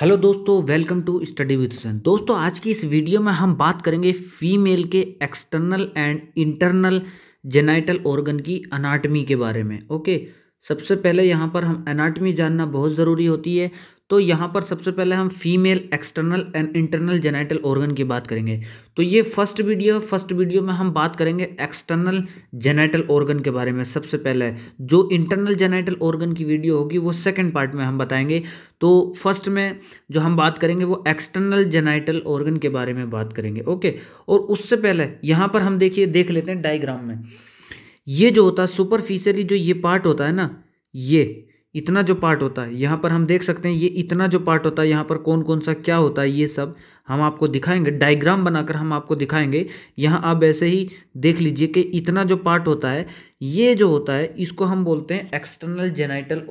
hello दोस्तों welcome to study with Hussain दोस्तों आज की इस वीडियो में हम बात करेंगे फीमेल के external and internal genital organ की अनाटमी के बारे में ओके सबसे पहले यहाँ पर हम एनाटमी जानना बहुत ज़रूरी होती है तो यहाँ पर सबसे पहले हम female external and internal genital organ की बात करेंगे तो ये फर्स्ट वीडियो है फर्स्ट वीडियो में हम बात करेंगे एक्सटर्नल जेनाइटल ऑर्गन के बारे में सबसे पहले जो इंटरनल जेनाइटल ऑर्गन की वीडियो होगी वो सेकंड पार्ट में हम बताएंगे तो फर्स्ट में जो हम बात करेंगे वो एक्सटर्नल जेनाइटल ऑर्गन के बारे में बात करेंगे ओके और उससे पहले यहाँ पर हम देखिए देख लेते हैं डाइग्राम में ये जो होता है सुपरफिशियली जो ये पार्ट होता है ना ये इतना जो पार्ट होता है यहाँ पर हम देख सकते हैं ये इतना जो पार्ट होता है यहाँ पर कौन कौन सा क्या होता है ये सब हम आपको दिखाएंगे डायग्राम बनाकर हम आपको दिखाएंगे यहाँ आप ऐसे ही देख लीजिए कि इतना जो पार्ट होता है ये जो होता है इसको हम बोलते हैं एक्सटर्नल जेनाइटल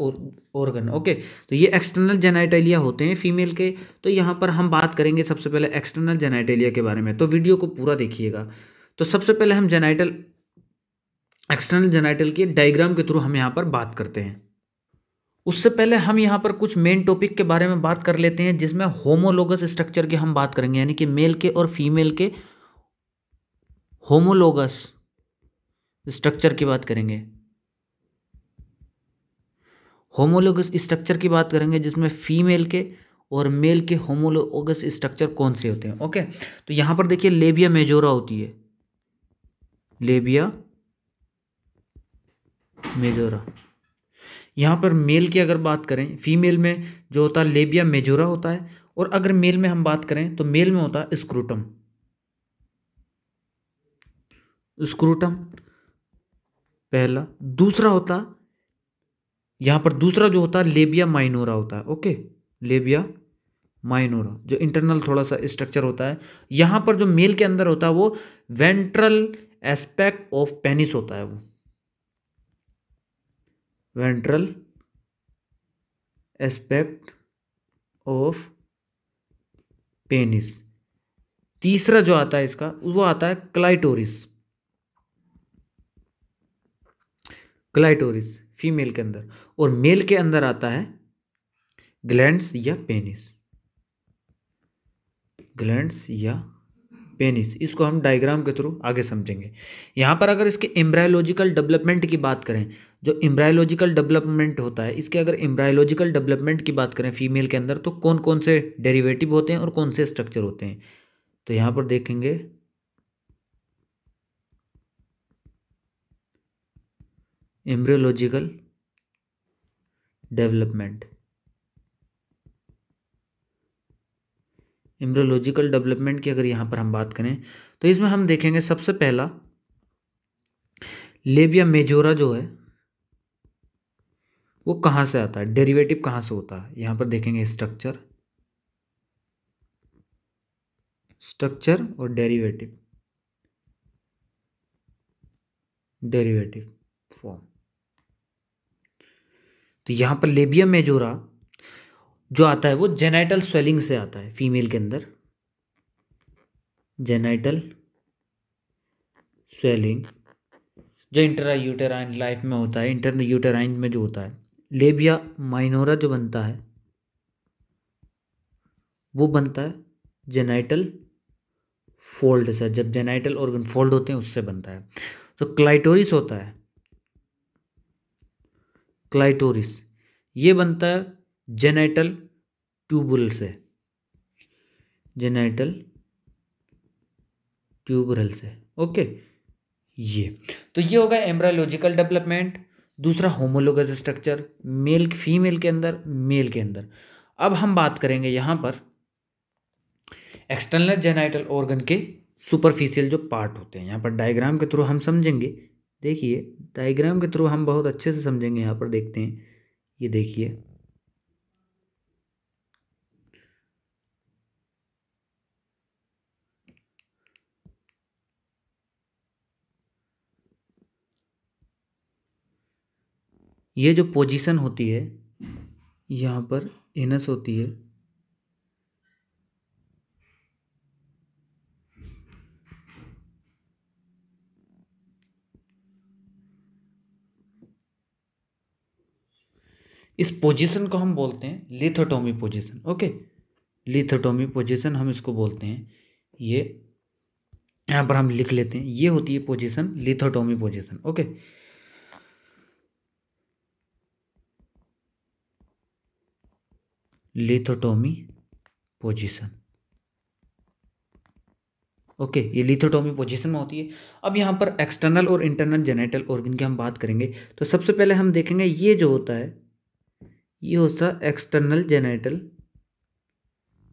ऑर्गन ओके तो ये एक्सटर्नल जेनाइटेलिया होते हैं फीमेल के तो यहाँ पर हम बात करेंगे सबसे पहले एक्सटर्नल जेनाइटेलिया के बारे में तो वीडियो को पूरा देखिएगा तो सबसे पहले हम जेनाइटल एक्सटर्नल जेनाइटल के डायग्राम के थ्रू हम यहाँ पर बात करते हैं उससे पहले हम यहाँ पर कुछ मेन टॉपिक के बारे में बात कर लेते हैं जिसमें होमोलोगस स्ट्रक्चर की हम बात करेंगे यानी कि मेल के और फीमेल के होमोलोगस स्ट्रक्चर की बात करेंगे होमोलोगस स्ट्रक्चर की बात करेंगे जिसमें फीमेल के और मेल के होमोलोगस स्ट्रक्चर कौन से होते हैं ओके तो यहाँ पर देखिए लेबिया मेजोरा होती है लेबिया मेजोरा यहाँ पर मेल की अगर बात करें फीमेल में जो होता है लेबिया मेजोरा होता है और अगर मेल में हम बात करें तो मेल में होता है स्क्रूटम स्क्रूटम पहला दूसरा होता यहाँ पर दूसरा जो होता है लेबिया माइनोरा होता है ओके लेबिया माइनोरा जो इंटरनल थोड़ा सा स्ट्रक्चर होता है यहाँ पर जो मेल के अंदर होता है वो वेंट्रल एस्पेक्ट ऑफ पेनिस होता है वो वेंट्रल एस्पेक्ट ऑफ पेनिस तीसरा जो आता है इसका वो आता है क्लाइटोरिस क्लाइटोरिस फीमेल के अंदर और मेल के अंदर आता है ग्लैंड्स या पेनिस ग्लैंड्स या पेनिस इसको हम डायग्राम के थ्रू आगे समझेंगे यहाँ पर अगर इसके एम्ब्रायोलॉजिकल डेवलपमेंट की बात करें जो एम्ब्रायोलॉजिकल डेवलपमेंट होता है इसके अगर एम्ब्रायोलॉजिकल डेवलपमेंट की बात करें फीमेल के अंदर तो कौन कौन से डेरिवेटिव होते हैं और कौन से स्ट्रक्चर होते हैं तो यहाँ पर देखेंगे एम्ब्रियोलॉजिकल डेवलपमेंट इम्ब्रोलॉजिकल डेवलपमेंट की अगर यहाँ पर हम बात करें तो इसमें हम देखेंगे सबसे पहला लेबिया मेजोरा जो है वो कहाँ से आता है डेरिवेटिव कहाँ से होता है यहाँ पर देखेंगे स्ट्रक्चर स्ट्रक्चर और डेरिवेटिव डेरिवेटिव फॉर्म तो यहां पर लेबिया मेजोरा जो आता है वो जेनाइटल स्वेलिंग से आता है फीमेल के अंदर जेनाइटल स्वेलिंग जो इंटरा यूटेराइन लाइफ में होता है इंटर यूटेराइन में जो होता है लेबिया माइनोरा जो बनता है वो बनता है जेनाइटल फोल्ड से जब जेनाइटल ऑर्गन फोल्ड होते हैं उससे बनता है तो क्लाइटोरिस होता है क्लाइटोरिस ये बनता है जेनाइटल ट्यूबरल्स है जेनाइटल ट्यूबरल्स है ओके ये तो ये होगा एम्ब्रायोलॉजिकल डेवलपमेंट दूसरा होमोलोगस स्ट्रक्चर मेल फीमेल के अंदर मेल के अंदर अब हम बात करेंगे यहां पर एक्सटर्नल जेनाइटल ऑर्गन के सुपरफिशियल जो पार्ट होते हैं यहाँ पर डायग्राम के थ्रू हम समझेंगे देखिए डायग्राम के थ्रू हम बहुत अच्छे से समझेंगे यहाँ पर देखते हैं ये देखिए ये जो पोजीशन होती है यहाँ पर इनस होती है इस पोजीशन को हम बोलते हैं lithotomy position okay lithotomy position हम इसको बोलते हैं ये यहाँ पर हम लिख लेते हैं ये होती है position lithotomy position okay lithotomy position okay ये लिथोटोमी पोजिशन में होती है अब यहाँ पर एक्सटर्नल और इंटरनल जेनेटल ऑर्गन की हम बात करेंगे तो सबसे पहले हम देखेंगे ये जो होता है ये होता है एक्सटर्नल जेनेटल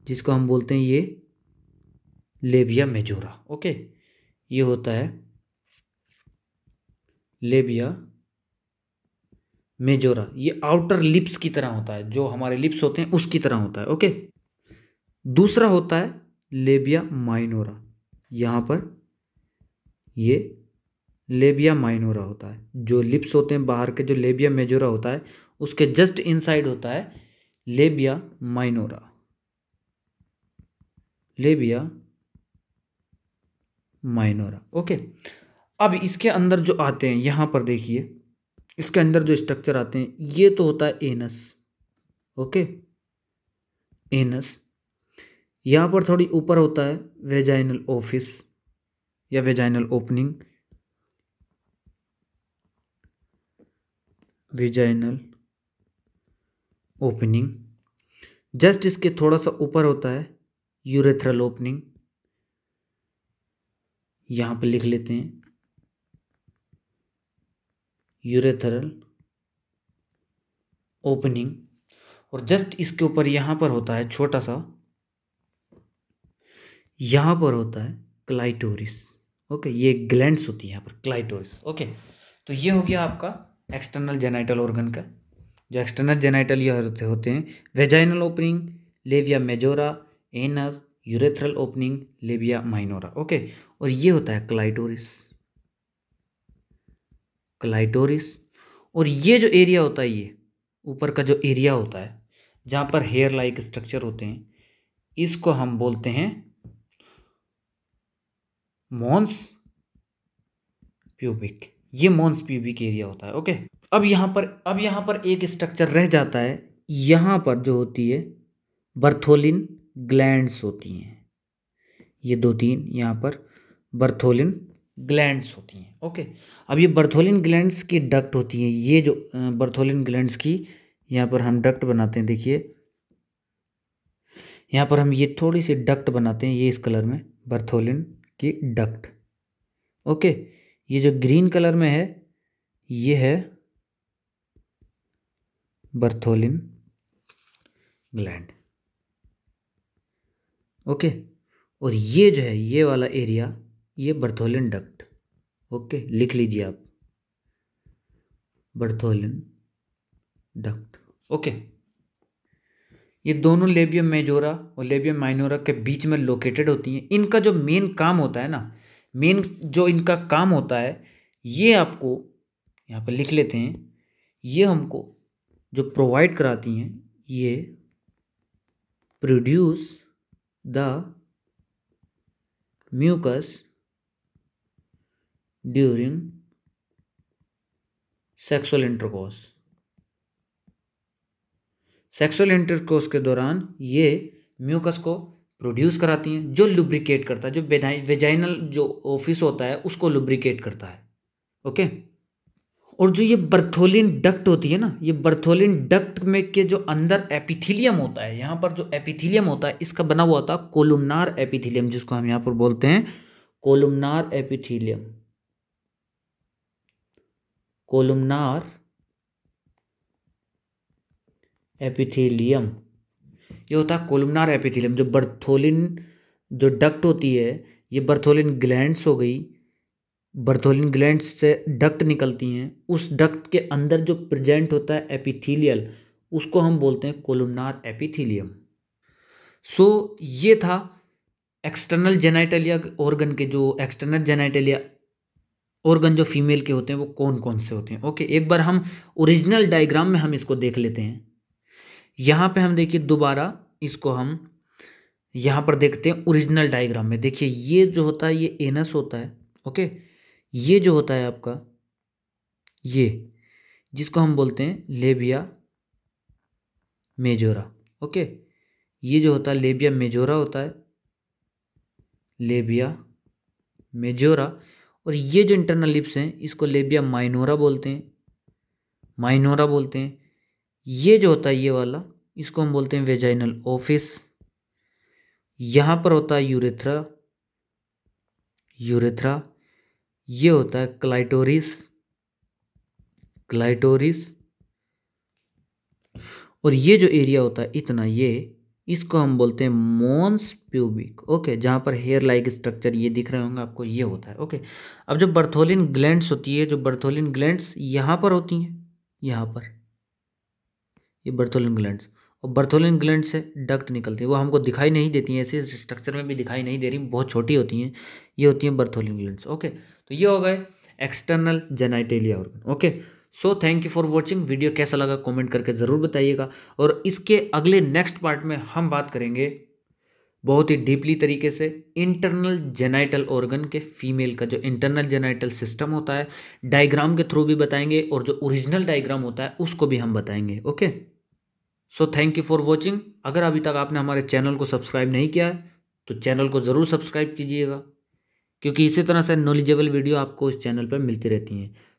जिसको हम बोलते हैं ये लेबिया मेजोरा ओके ये होता है लेबिया मेजोरा ये आउटर लिप्स की तरह होता है जो हमारे लिप्स होते हैं उसकी तरह होता है ओके दूसरा होता है लेबिया माइनोरा यहाँ पर ये लेबिया माइनोरा होता है जो लिप्स होते हैं बाहर के जो लेबिया मेजोरा होता है उसके जस्ट इनसाइड होता है labia minora labia minora okay अब इसके अंदर जो आते हैं यहाँ पर देखिए इसके अंदर जो स्ट्रक्चर आते हैं ये तो होता है एनस ओके एनस यहाँ पर थोड़ी ऊपर होता है वेजाइनल ऑफिस या vaginal opening vaginal opening just इसके थोड़ा सा ऊपर होता है यूरेथ्रल ओपनिंग यहाँ पर लिख लेते हैं यूरेथरल ओपनिंग और जस्ट इसके ऊपर यहां पर होता है छोटा सा यहां पर होता है क्लाइटोरिस ओके ये ग्लैंड होती है यहां पर क्लाइटोरिस ओके तो ये हो गया आपका एक्सटर्नल जेनाइटल ऑर्गन का जो एक्सटर्नल जेनाइटल ये होते होते हैं vaginal opening labia majora anus urethral opening labia minora okay और ये होता है क्लाइटोरिस क्लाइटोरिस और ये जो एरिया होता है ये ऊपर का जो एरिया होता है जहाँ पर हेयर लाइक स्ट्रक्चर होते हैं इसको हम बोलते हैं मॉन्स प्यूबिक ये मॉन्स प्यूबिक एरिया होता है ओके अब यहाँ पर अब यहाँ पर एक स्ट्रक्चर रह जाता है यहाँ पर जो होती है बर्थोलिन ग्लैंड्स होती हैं ये दो तीन यहाँ पर बर्थोलिन ग्लैंड्स होती हैं ओके अब ये बर्थोलिन ग्लैंड्स की डक्ट होती हैं ये जो बर्थोलिन ग्लैंड्स की यहाँ पर हम डक्ट बनाते हैं देखिए यहाँ पर हम ये थोड़ी सी डक्ट बनाते हैं ये इस कलर में बर्थोलिन की डक्ट ओके ये जो ग्रीन कलर में है ये है बर्थोलिन ग्लैंड ओके और ये जो है ये वाला एरिया ये बर्थोलिन डक्ट ओके लिख लीजिए आप बर्थोलिन डक्ट ओके ये दोनों लेबियम मेजोरा और लेबियम माइनोरा के बीच में लोकेटेड होती हैं इनका जो मेन काम होता है ना मेन जो इनका काम होता है ये आपको यहाँ पर लिख लेते हैं ये हमको जो प्रोवाइड कराती हैं ये produce the mucus during sexual intercourse sexual intercourse के दौरान ये म्यूकस को प्रोड्यूस कराती हैं जो लुब्रिकेट करता है जो वेजाइनल जो ऑफिस होता है उसको लुब्रिकेट करता है ओके और जो ये बर्थोलिन डक्ट होती है ना ये बर्थोलिन डक्ट में के जो अंदर एपिथीलियम होता है यहाँ पर जो एपिथीलियम होता है इसका बना हुआ था कोलुमनार एपिथीलियम जिसको हम यहाँ पर बोलते हैं कोलुमनार एपिथीलियम कोलमनार एपिथेलियम ये होता है कोलमनार एपिथेलियम जो बर्थोलिन जो डक्ट होती है ये बर्थोलिन ग्लैंड्स हो गई बर्थोलिन ग्लैंड्स से डक्ट निकलती हैं उस डक्ट के अंदर जो प्रेजेंट होता है एपिथेलियल उसको हम बोलते हैं कोलमनार एपिथेलियम सो so, ये था एक्सटर्नल जेनाइटलिया ऑर्गन के जो एक्सटर्नल जेनाइटलिया ऑर्गन जो फीमेल के होते हैं वो कौन कौन से होते हैं ओके एक बार हम ओरिजिनल डायग्राम में हम इसको देख लेते हैं यहाँ पे हम देखिए दोबारा इसको हम यहाँ पर देखते हैं ओरिजिनल डायग्राम में देखिए ये जो होता है ये एनस होता है ओके ये जो होता है आपका ये जिसको हम बोलते हैं लेबिया मेजोरा ओके ये जो होता है लेबिया मेजोरा होता है लेबिया मेजोरा और ये जो इंटरनल लिप्स हैं इसको लेबिया माइनोरा बोलते हैं माइनोरा बोलते हैं ये जो होता है ये वाला इसको हम बोलते हैं वेजाइनल ऑफिस यहाँ पर होता है यूरेथ्रा यूरेथ्रा ये होता है क्लाइटोरिस क्लाइटोरिस और ये जो एरिया होता है इतना ये इसको हम बोलते हैं मोन्स प्यूबिक ओके जहाँ पर हेयर लाइक स्ट्रक्चर ये दिख रहे होंगे आपको ये होता है ओके अब जो बर्थोलिन ग्लैंड्स होती है जो बर्थोलिन ग्लैंड्स यहाँ पर होती हैं यहाँ पर ये बर्थोलिन ग्लैंड्स और बर्थोलिन ग्लैंड से डक्ट निकलती है वो हमको दिखाई नहीं देती हैं ऐसे स्ट्रक्चर में भी दिखाई नहीं दे रही बहुत छोटी होती हैं ये होती हैं बर्थोलिन ग्लैंड्स ओके तो ये हो गए external genitalia organ okay so thank you for watching video कैसा लगा कॉमेंट करके ज़रूर बताइएगा और इसके अगले नेक्स्ट पार्ट में हम बात करेंगे बहुत ही डीपली तरीके से इंटरनल जेनाइटल ऑर्गन के फीमेल का जो इंटरनल जेनाइटल सिस्टम होता है डायग्राम के थ्रू भी बताएंगे और जो ओरिजिनल डायग्राम होता है उसको भी हम बताएंगे okay so thank you for watching अगर अभी तक आपने हमारे चैनल को सब्सक्राइब नहीं किया है तो चैनल को ज़रूर सब्सक्राइब कीजिएगा क्योंकि इसी तरह से नॉलेजेबल वीडियो आपको इस चैनल पर मिलती रहती हैं